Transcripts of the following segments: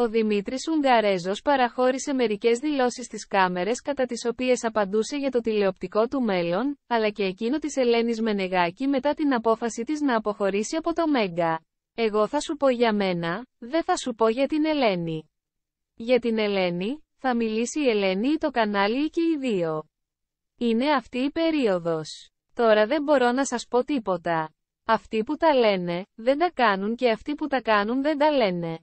Ο Δημήτρης Ουγγαρέζος παραχώρησε μερικές δηλώσεις στις κάμερες κατά τις οποίες απαντούσε για το τηλεοπτικό του μέλλον, αλλά και εκείνο της Ελένης Μενεγάκη μετά την απόφαση της να αποχωρήσει από το Μέγκα. Εγώ θα σου πω για μένα, δεν θα σου πω για την Ελένη. Για την Ελένη, θα μιλήσει η Ελένη ή το κανάλι ή και οι δύο. Είναι αυτή η περίοδος. Τώρα δεν μπορώ να σας πω τίποτα. Αυτοί που τα λένε, δεν τα κάνουν και αυτοί που τα κάνουν δεν τα λένε.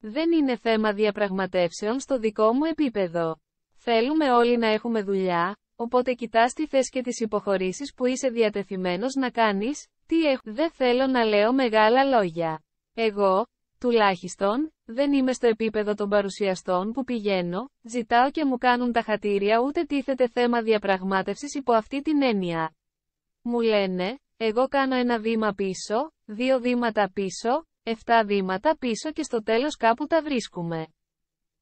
Δεν είναι θέμα διαπραγματεύσεων στο δικό μου επίπεδο. Θέλουμε όλοι να έχουμε δουλειά, οπότε κοιτάς τις θες και τις υποχωρήσεις που είσαι διατεθειμένος να κάνεις, τι έχω. Δεν θέλω να λέω μεγάλα λόγια. Εγώ, τουλάχιστον, δεν είμαι στο επίπεδο των παρουσιαστών που πηγαίνω, ζητάω και μου κάνουν τα χατήρια ούτε τίθεται θέμα διαπραγμάτευσης υπό αυτή την έννοια. Μου λένε, εγώ κάνω ένα βήμα πίσω, δύο βήματα πίσω, 7 βήματα πίσω και στο τέλος κάπου τα βρίσκουμε.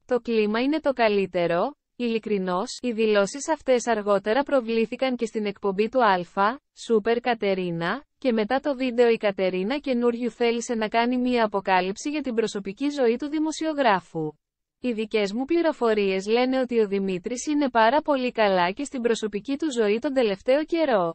Το κλίμα είναι το καλύτερο, ειλικρινώς, οι δηλώσεις αυτές αργότερα προβλήθηκαν και στην εκπομπή του Α, Σούπερ Κατερίνα, και μετά το βίντεο η Κατερίνα καινούριου θέλησε να κάνει μία αποκάλυψη για την προσωπική ζωή του δημοσιογράφου. Οι δικές μου πληροφορίες λένε ότι ο Δημήτρης είναι πάρα πολύ καλά και στην προσωπική του ζωή τον τελευταίο καιρό.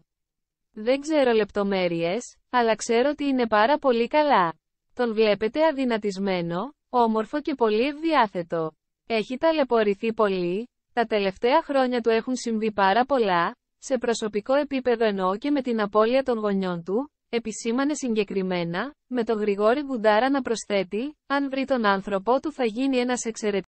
Δεν ξέρω λεπτομέρειες, αλλά ξέρω ότι είναι πάρα πολύ καλά. Τον βλέπετε αδυνατισμένο, όμορφο και πολύ ευδιάθετο. Έχει ταλαιπωρηθεί πολύ, τα τελευταία χρόνια του έχουν συμβεί πάρα πολλά, σε προσωπικό επίπεδο εννοώ και με την απώλεια των γονιών του, επισήμανε συγκεκριμένα, με τον Γρηγόρη Γκουντάρα να προσθέτει, αν βρει τον άνθρωπό του θα γίνει ένας εξαιρετικός.